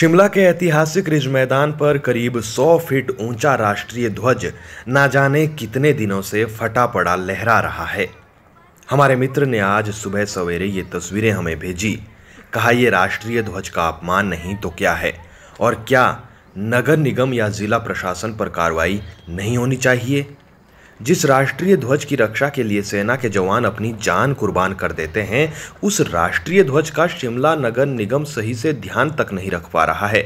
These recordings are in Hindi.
शिमला के ऐतिहासिक रिज मैदान पर करीब 100 फीट ऊंचा राष्ट्रीय ध्वज ना जाने कितने दिनों से फटा पड़ा लहरा रहा है हमारे मित्र ने आज सुबह सवेरे ये तस्वीरें हमें भेजी कहा यह राष्ट्रीय ध्वज का अपमान नहीं तो क्या है और क्या नगर निगम या जिला प्रशासन पर कार्रवाई नहीं होनी चाहिए जिस राष्ट्रीय ध्वज की रक्षा के लिए सेना के जवान अपनी जान कुर्बान कर देते हैं उस राष्ट्रीय ध्वज का शिमला नगर निगम सही से ध्यान तक नहीं रख पा रहा है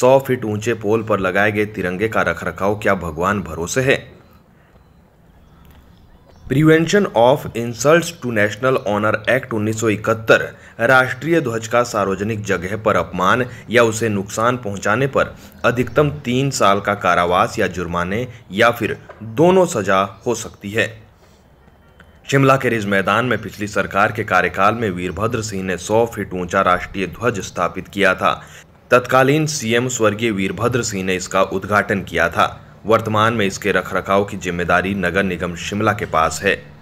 सौ फीट ऊंचे पोल पर लगाए गए तिरंगे का रखरखाव क्या भगवान भरोसे है prevention of insult to national honour act 1971 राष्ट्रीय ध्वज का सार्वजनिक जगह पर अपमान या उसे नुकसान पहुंचाने पर अधिकतम तीन साल का कारावास या जुर्माने या फिर दोनों सजा हो सकती है शिमला के रिज मैदान में पिछली सरकार के कार्यकाल में वीरभद्र सिंह ने 100 फीट ऊंचा राष्ट्रीय ध्वज स्थापित किया था तत्कालीन सीएम स्वर्गीय वीरभद्र सिंह ने इसका उद्घाटन किया था वर्तमान में इसके रखरखाव की जिम्मेदारी नगर निगम शिमला के पास है